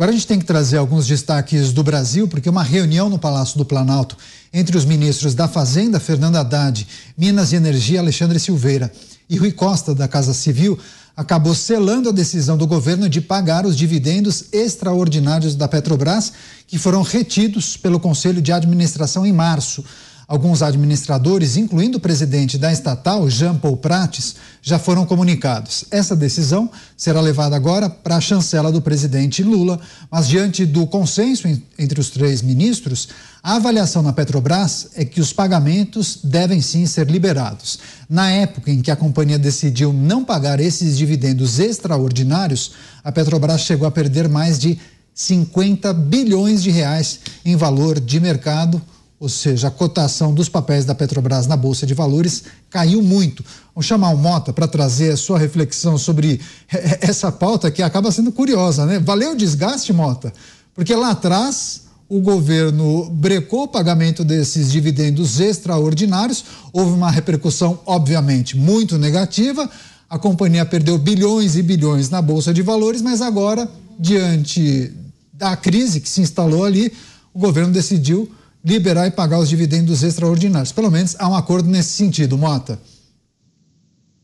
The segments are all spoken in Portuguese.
Agora a gente tem que trazer alguns destaques do Brasil, porque uma reunião no Palácio do Planalto entre os ministros da Fazenda, Fernando Haddad, Minas e Energia, Alexandre Silveira e Rui Costa, da Casa Civil, acabou selando a decisão do governo de pagar os dividendos extraordinários da Petrobras, que foram retidos pelo Conselho de Administração em março. Alguns administradores, incluindo o presidente da estatal, Jean Paul Prates, já foram comunicados. Essa decisão será levada agora para a chancela do presidente Lula, mas diante do consenso entre os três ministros, a avaliação na Petrobras é que os pagamentos devem sim ser liberados. Na época em que a companhia decidiu não pagar esses dividendos extraordinários, a Petrobras chegou a perder mais de 50 bilhões de reais em valor de mercado ou seja, a cotação dos papéis da Petrobras na Bolsa de Valores caiu muito. Vamos chamar o Mota para trazer a sua reflexão sobre eh, eh, essa pauta que acaba sendo curiosa, né? Valeu o desgaste, Mota? Porque lá atrás o governo brecou o pagamento desses dividendos extraordinários, houve uma repercussão, obviamente, muito negativa. A companhia perdeu bilhões e bilhões na Bolsa de Valores, mas agora, diante da crise que se instalou ali, o governo decidiu liberar e pagar os dividendos extraordinários. Pelo menos há um acordo nesse sentido, Mota.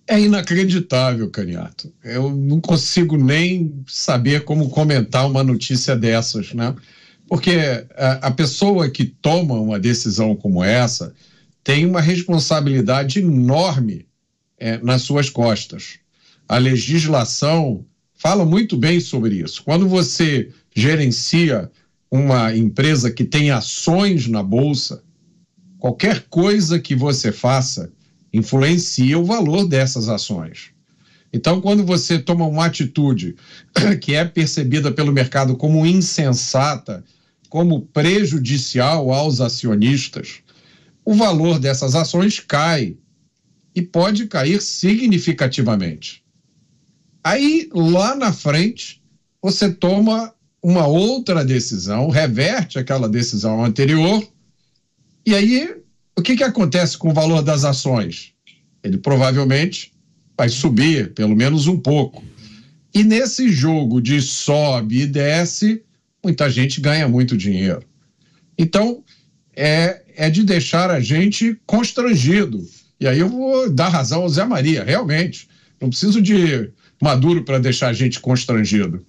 É inacreditável, Caniato. Eu não consigo nem saber como comentar uma notícia dessas, né? Porque a, a, pessoa que toma uma decisão como essa tem uma responsabilidade enorme é, nas suas costas. A legislação fala muito bem sobre isso. Quando você gerencia uma empresa que tem ações na bolsa, qualquer coisa que você faça influencia o valor dessas ações. Então, quando você toma uma atitude que é percebida pelo mercado como insensata, como prejudicial aos acionistas, o valor dessas ações cai e pode cair significativamente. Aí, lá na frente, você toma uma outra decisão, reverte aquela decisão anterior, e aí o que, que acontece com o valor das ações? Ele provavelmente vai subir pelo menos um pouco. E nesse jogo de sobe e desce, muita gente ganha muito dinheiro. Então, é, é de deixar a gente constrangido. E aí eu vou dar razão ao Zé Maria, realmente. Não preciso de Maduro para deixar a gente constrangido.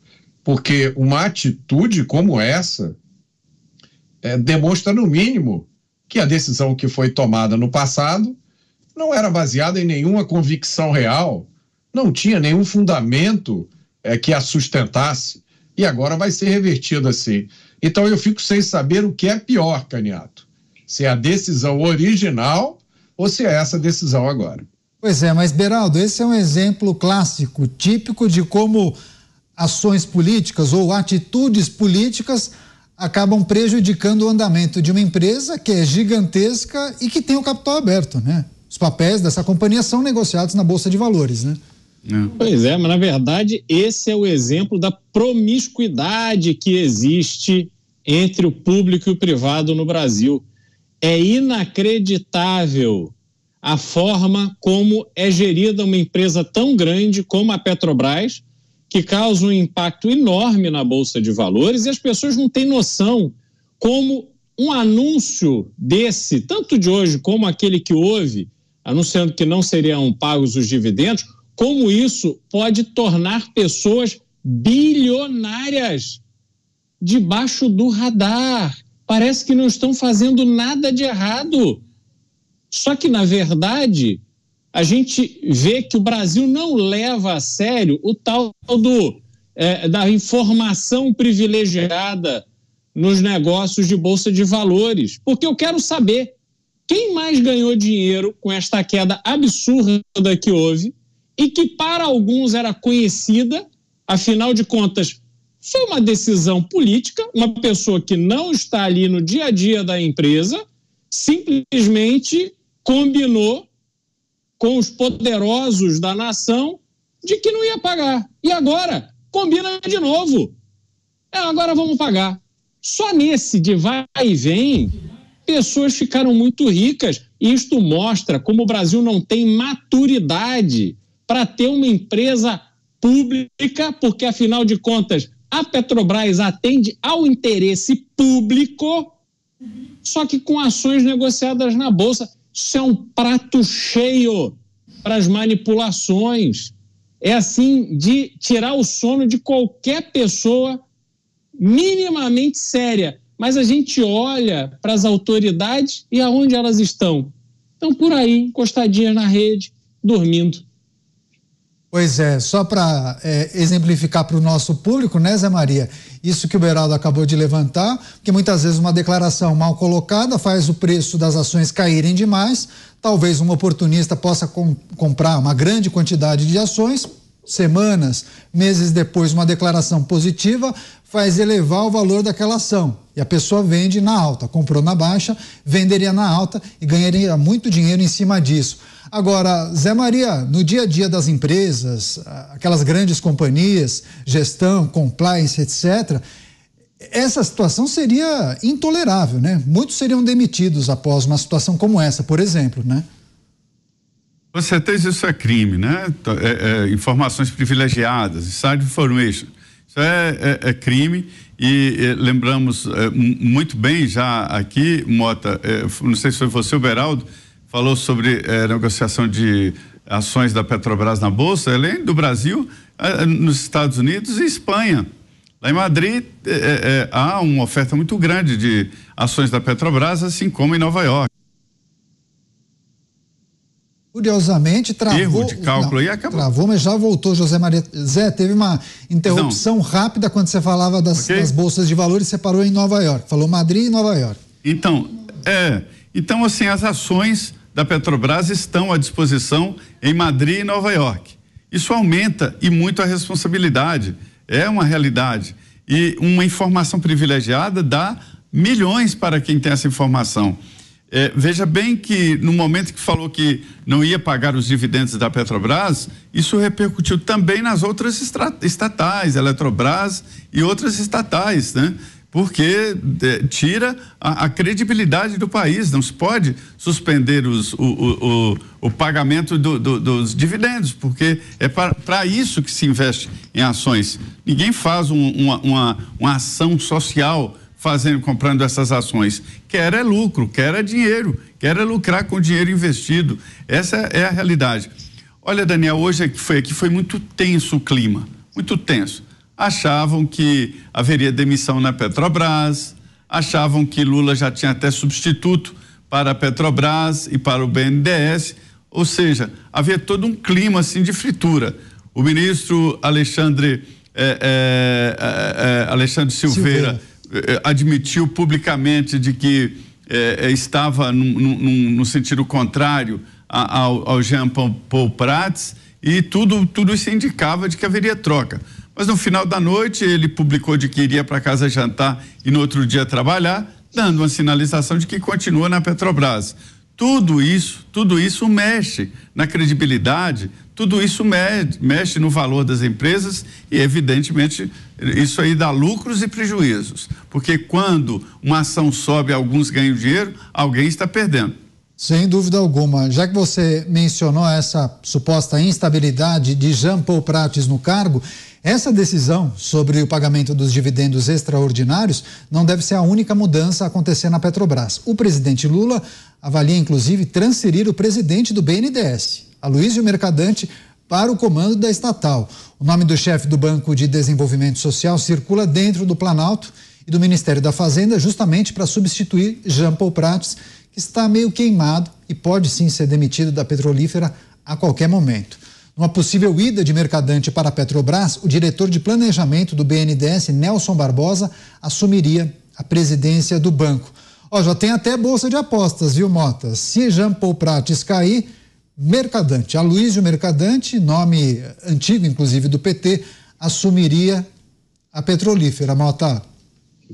Porque uma atitude como essa é, demonstra, no mínimo, que a decisão que foi tomada no passado não era baseada em nenhuma convicção real, não tinha nenhum fundamento é, que a sustentasse, e agora vai ser revertida assim. Então eu fico sem saber o que é pior, Caniato: se é a decisão original ou se é essa decisão agora. Pois é, mas Beraldo, esse é um exemplo clássico, típico de como ações políticas ou atitudes políticas acabam prejudicando o andamento de uma empresa que é gigantesca e que tem o capital aberto, né? Os papéis dessa companhia são negociados na bolsa de valores, né? Não. É. Pois é, mas na verdade esse é o exemplo da promiscuidade que existe entre o público e o privado no Brasil. É inacreditável a forma como é gerida uma empresa tão grande como a Petrobras, que causa um impacto enorme na Bolsa de Valores e as pessoas não têm noção como um anúncio desse, tanto de hoje como aquele que houve, anunciando que não seriam pagos os dividendos, como isso pode tornar pessoas bilionárias debaixo do radar. Parece que não estão fazendo nada de errado. Só que, na verdade, a gente vê que o Brasil não leva a sério o tal do, é, da informação privilegiada nos negócios de bolsa de valores. Porque eu quero saber quem mais ganhou dinheiro com esta queda absurda que houve e que para alguns era conhecida, afinal de contas, foi uma decisão política, uma pessoa que não está ali no dia a dia da empresa simplesmente combinou com os poderosos da nação de que não ia pagar. E agora, combina de novo. É, agora vamos pagar. Só nesse de vai e vem, pessoas ficaram muito ricas. E isto mostra como o Brasil não tem maturidade para ter uma empresa pública, porque afinal de contas a Petrobras atende ao interesse público, só que com ações negociadas na bolsa. Isso é um prato cheio para as manipulações. É assim de tirar o sono de qualquer pessoa minimamente séria. Mas a gente olha para as autoridades e aonde elas estão. Estão por aí, encostadinhas na rede, dormindo. Pois é, só para é, exemplificar para o nosso público, né, Zé Maria? Isso que o Beraldo acabou de levantar, que muitas vezes uma declaração mal colocada faz o preço das ações caírem demais. Talvez um oportunista possa com, comprar uma grande quantidade de ações, semanas, meses depois, uma declaração positiva faz elevar o valor daquela ação. E a pessoa vende na alta, comprou na baixa, venderia na alta e ganharia muito dinheiro em cima disso. Agora, Zé Maria, no dia a dia das empresas, ah, aquelas grandes companhias, gestão, compliance, etc., essa situação seria intolerável, né? Muitos seriam demitidos após uma situação como essa, por exemplo, né? Com certeza isso é crime, né? É, é, informações privilegiadas, inside information. Isso é, é, é crime e lembramos é, muito bem já aqui, Mota, é, não sei se foi você, o Beraldo, falou sobre é, negociação de ações da Petrobras na Bolsa, além do Brasil, nos Estados Unidos e Espanha. Lá em Madrid há uma oferta muito grande de ações da Petrobras, assim como em Nova York. Curiosamente, travou. Erro de cálculo não, aí acabou. Travou, mas já voltou, José Maria. Zé, teve uma interrupção não. rápida quando você falava das, okay. das bolsas de valores, você parou em Nova York. Falou Madrid e Nova York. Então, é. Então, assim, as ações da Petrobras estão à disposição em Madrid e Nova York. Isso aumenta e muito a responsabilidade. É uma realidade. E uma informação privilegiada dá milhões para quem tem essa informação. É, veja bem que no momento que falou que não ia pagar os dividendos da Petrobras, isso repercutiu também nas outras estatais, Eletrobras e outras estatais, né? Porque é, tira a, a, credibilidade do país, não se pode suspender os, o, o, o, o pagamento do, do, dos dividendos, porque é para isso que se investe em ações. Ninguém faz um, uma, uma, uma ação social fazendo, comprando essas ações. Quer é lucro, quer é dinheiro, quer é lucrar com dinheiro investido. Essa é a realidade. Olha, Daniel, hoje aqui foi, aqui foi muito tenso o clima, muito tenso. Achavam que haveria demissão na Petrobras, achavam que Lula já tinha até substituto para a Petrobras e para o BNDES, ou seja, havia todo um clima assim de fritura. O ministro Alexandre é, é, é, Alexandre Silveira. Silveira eh, eh, admitiu publicamente de que eh, estava no sentido contrário ao, ao Jean Paul Prats e tudo, tudo isso indicava de que haveria troca. Mas no final da noite ele publicou de que iria para casa jantar e no outro dia trabalhar, dando uma sinalização de que continua na Petrobras. Tudo isso, tudo isso mexe na credibilidade tudo isso mexe no valor das empresas e, evidentemente, isso aí dá lucros e prejuízos. Porque quando uma ação sobe, alguns ganham dinheiro, alguém está perdendo. Sem dúvida alguma. Já que você mencionou essa suposta instabilidade de Jean Paul Prates no cargo, essa decisão sobre o pagamento dos dividendos extraordinários não deve ser a única mudança a acontecer na Petrobras. O presidente Lula avalia, inclusive, transferir o presidente do BNDES, Aloysio Mercadante, para o comando da estatal. O nome do chefe do Banco de Desenvolvimento Social circula dentro do Planalto e do Ministério da Fazenda, justamente para substituir Jean Paul Prats, que está meio queimado e pode sim ser demitido da petrolífera a qualquer momento. Numa possível ida de Mercadante para a Petrobras, o diretor de planejamento do BNDES, Nelson Barbosa, assumiria a presidência do banco. Ó, já tem até bolsa de apostas, viu, Mota? Se Jean Paul Prates cair, Mercadante. Aloysio Mercadante, nome antigo, inclusive, do PT, assumiria a petrolífera, Mota.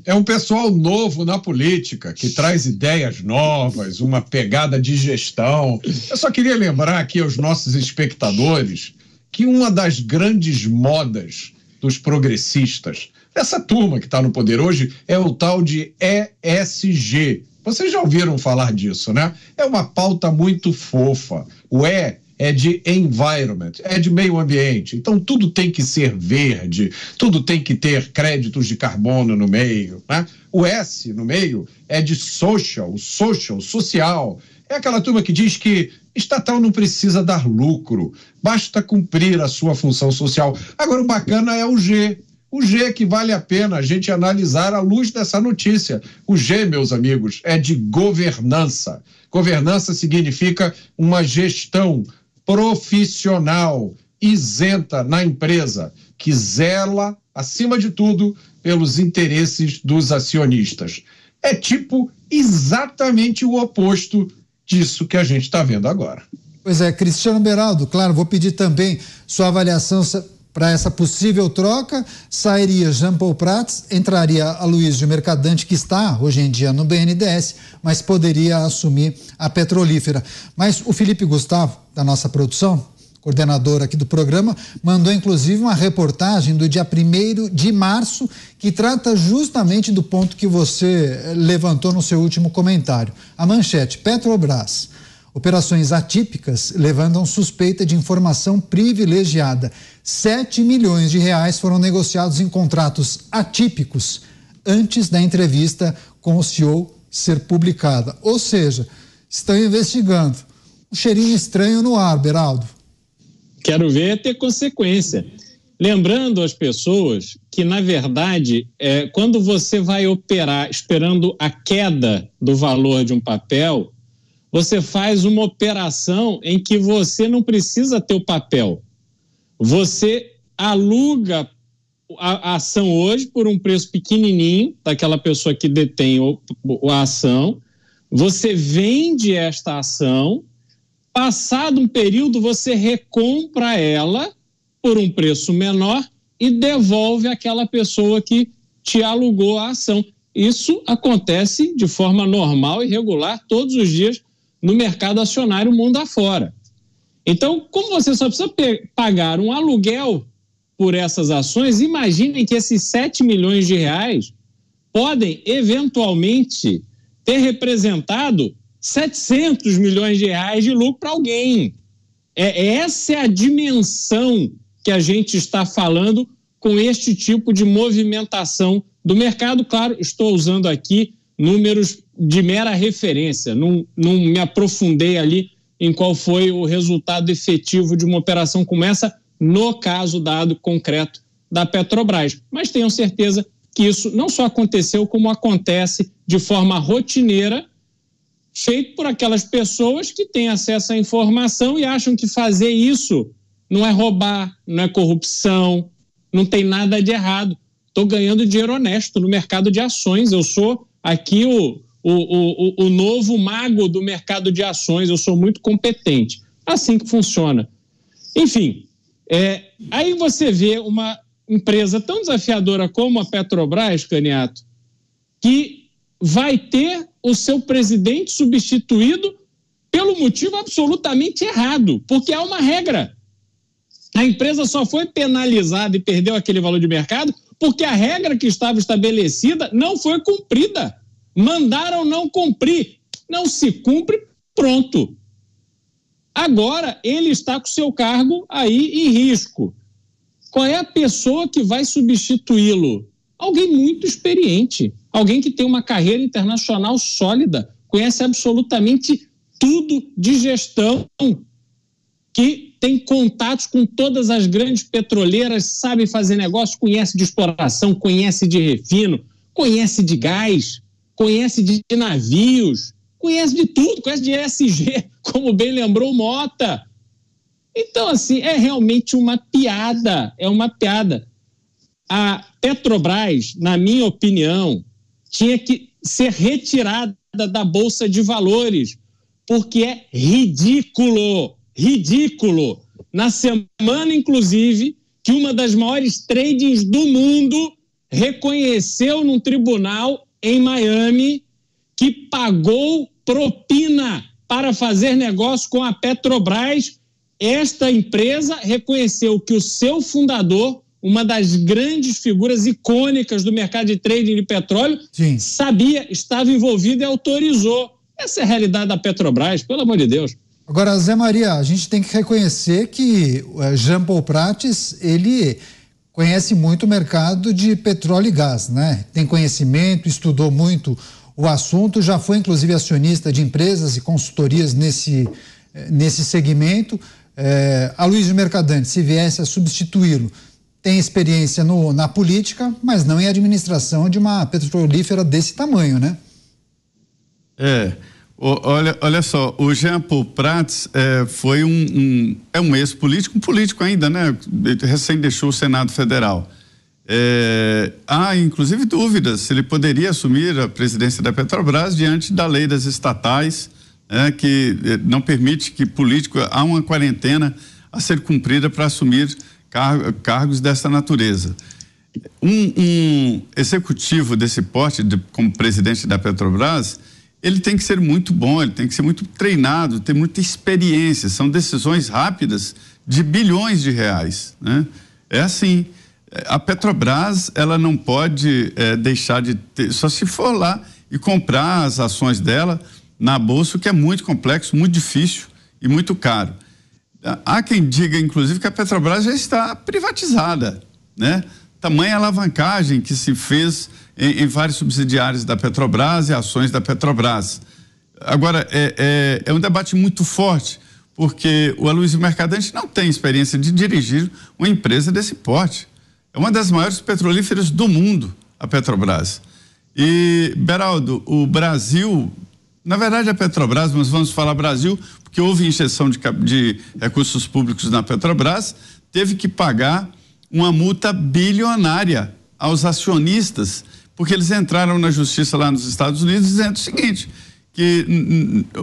É um pessoal novo na política, que traz ideias novas, uma pegada de gestão. Eu só queria lembrar aqui aos nossos espectadores que uma das grandes modas dos progressistas, dessa turma que está no poder hoje, é o tal de ESG, vocês já ouviram falar disso, né? É uma pauta muito fofa. O E é de environment, é de meio ambiente. Então tudo tem que ser verde, tudo tem que ter créditos de carbono no meio, né? O S no meio é de social, social, social. É aquela turma que diz que estatal não precisa dar lucro, basta cumprir a sua função social. Agora o bacana é o G, o G que vale a pena a gente analisar à luz dessa notícia. O G, meus amigos, é de governança. Governança significa uma gestão profissional, isenta na empresa, que zela, acima de tudo, pelos interesses dos acionistas. É tipo exatamente o oposto disso que a gente está vendo agora. Pois é, Cristiano Beraldo, claro, vou pedir também sua avaliação para essa possível troca, sairia Jean Paul Prats, entraria a de Mercadante, que está hoje em dia no BNDES, mas poderia assumir a petrolífera. Mas o Felipe Gustavo, da nossa produção, coordenador aqui do programa, mandou inclusive uma reportagem do dia 1 de março que trata justamente do ponto que você levantou no seu último comentário. A manchete: Petrobras Operações atípicas levantam suspeita de informação privilegiada. 7 milhões de reais foram negociados em contratos atípicos antes da entrevista com o CEO ser publicada. Ou seja, estão investigando. Um cheirinho estranho no ar, Beraldo. Quero ver é ter consequência. Lembrando as pessoas que, na verdade, é, quando você vai operar esperando a queda do valor de um papel, você faz uma operação em que você não precisa ter o papel. Você aluga a, ação hoje por um preço pequenininho daquela pessoa que detém a ação. Você vende esta ação. Passado um período, você recompra ela por um preço menor e devolve àquela pessoa que te alugou a ação. Isso acontece de forma normal e regular todos os dias no mercado acionário mundo afora. Então, como você só precisa pagar um aluguel por essas ações, imaginem que esses 7 milhões de reais podem eventualmente ter representado 700 milhões de reais de lucro para alguém. É, é, essa é a dimensão que a gente está falando com este tipo de movimentação do mercado. Claro, estou usando aqui números de mera referência, não, não me aprofundei ali em qual foi o resultado efetivo de uma operação como essa, no caso dado concreto da Petrobras. Mas tenham certeza que isso não só aconteceu, como acontece de forma rotineira, feito por aquelas pessoas que têm acesso à informação e acham que fazer isso não é roubar, não é corrupção, não tem nada de errado. Estou ganhando dinheiro honesto no mercado de ações, eu sou aqui o, o, o, o novo mago do mercado de ações, eu sou muito competente. Assim que funciona. Enfim, é, aí você vê uma empresa tão desafiadora como a Petrobras, Caniato, que vai ter o seu presidente substituído pelo motivo absolutamente errado, porque há uma regra. A empresa só foi penalizada e perdeu aquele valor de mercado porque a regra que estava estabelecida não foi cumprida. Mandaram não cumprir. Não se cumpre, pronto. Agora ele está com seu cargo aí em risco. Qual é a pessoa que vai substituí-lo? Alguém muito experiente, alguém que tem uma carreira internacional sólida, conhece absolutamente tudo de gestão, que tem contatos com todas as grandes petroleiras, sabe fazer negócio, conhece de exploração, conhece de refino, conhece de gás conhece de navios, conhece de tudo, conhece de ESG, como bem lembrou Mota. Então, assim, é realmente uma piada, é uma piada. A Petrobras, na minha opinião, tinha que ser retirada da Bolsa de Valores, porque é ridículo, ridículo. Na semana, inclusive, que uma das maiores tradings do mundo reconheceu num tribunal em Miami que pagou propina para fazer negócio com a Petrobras. Esta empresa reconheceu que o seu fundador, uma das grandes figuras icônicas do mercado de trading de petróleo, Sim. sabia, estava envolvido e autorizou. Essa é a realidade da Petrobras, pelo amor de Deus. Agora, Zé Maria, a gente tem que reconhecer que eh, Jean Paul Prates, ele conhece muito o mercado de petróleo e gás, né? Tem conhecimento, estudou muito o assunto, já foi inclusive acionista de empresas e consultorias nesse, eh, nesse segmento. É, eh, Luiz Mercadante, se viesse a substituí-lo, tem experiência no, na política, mas não em administração de uma petrolífera desse tamanho, né? É. Olha, olha só, o Jean Paul Prats é, foi um, um é um ex-político, um político ainda, né? Recém deixou o Senado Federal. É, há, inclusive, dúvidas se ele poderia assumir a presidência da Petrobras diante da lei das estatais, né? é, que não permite que político. Há uma quarentena a ser cumprida para assumir car cargos dessa natureza. Um, um, executivo desse porte, de, como presidente da Petrobras ele tem que ser muito bom, ele tem que ser muito treinado, ter muita experiência. São decisões rápidas de bilhões de reais. Né? É assim. A Petrobras ela não pode é, deixar de ter, só se for lá e comprar as ações dela na bolsa, o que é muito complexo, muito difícil e muito caro. Há quem diga, inclusive, que a Petrobras já está privatizada, né? Tamanha alavancagem que se fez em, em vários subsidiários da Petrobras e ações da Petrobras. Agora, é, é, é um debate muito forte, porque o Aloysio Mercadante não tem experiência de dirigir uma empresa desse porte. É uma das maiores petrolíferas do mundo, a Petrobras. E, Beraldo, o Brasil, na verdade é a Petrobras, mas vamos falar Brasil, porque houve injeção de, de recursos públicos na Petrobras, teve que pagar uma multa bilionária aos acionistas porque eles entraram na justiça lá nos Estados Unidos dizendo o seguinte: que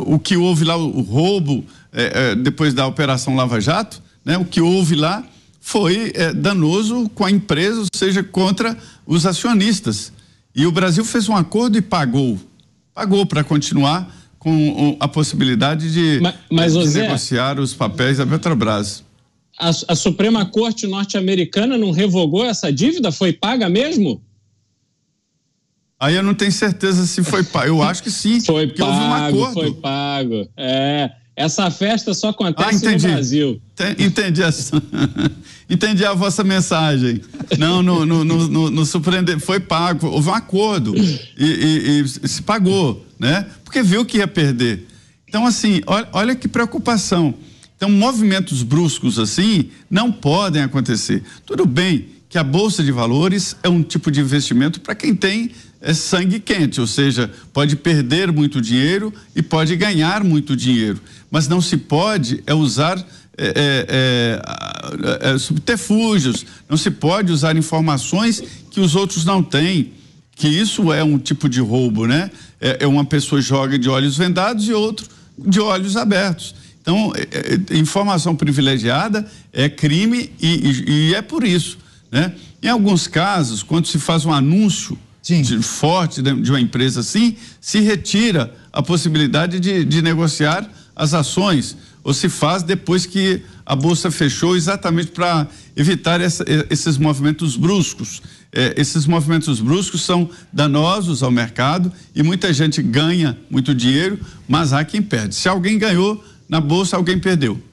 o que houve lá, o roubo, é, é, depois da Operação Lava Jato, né, o que houve lá foi é, danoso com a empresa, ou seja, contra os acionistas. E o Brasil fez um acordo e pagou. Pagou para continuar com a possibilidade de, mas, mas, é, de negociar os papéis da Petrobras. A, a Suprema Corte norte-americana não revogou essa dívida? Foi paga mesmo? Aí eu não tenho certeza se foi pago. Eu acho que sim. Foi pago, houve um acordo. foi pago. É, essa festa só acontece ah, no Brasil. Entendi. Entendi a vossa mensagem. Não, no, no, no, no, surpreender. Foi pago. Houve um acordo e, e, e, se pagou, né? Porque viu que ia perder. Então, assim, olha, olha que preocupação. Então, movimentos bruscos assim não podem acontecer. Tudo bem que a Bolsa de Valores é um tipo de investimento para quem tem é sangue quente, ou seja, pode perder muito dinheiro e pode ganhar muito dinheiro. Mas não se pode é usar é, é, é, é subterfúgios, não se pode usar informações que os outros não têm. Que isso é um tipo de roubo, né? É, é uma pessoa joga de olhos vendados e outro de olhos abertos. Então, informação privilegiada é crime e, e, e é por isso, né? Em alguns casos, quando se faz um anúncio de, forte de uma empresa assim, se retira a possibilidade de, de negociar as ações, ou se faz depois que a bolsa fechou, exatamente para evitar essa, esses movimentos bruscos. É, esses movimentos bruscos são danosos ao mercado e muita gente ganha muito dinheiro, mas há quem perde. Se alguém ganhou na bolsa, alguém perdeu.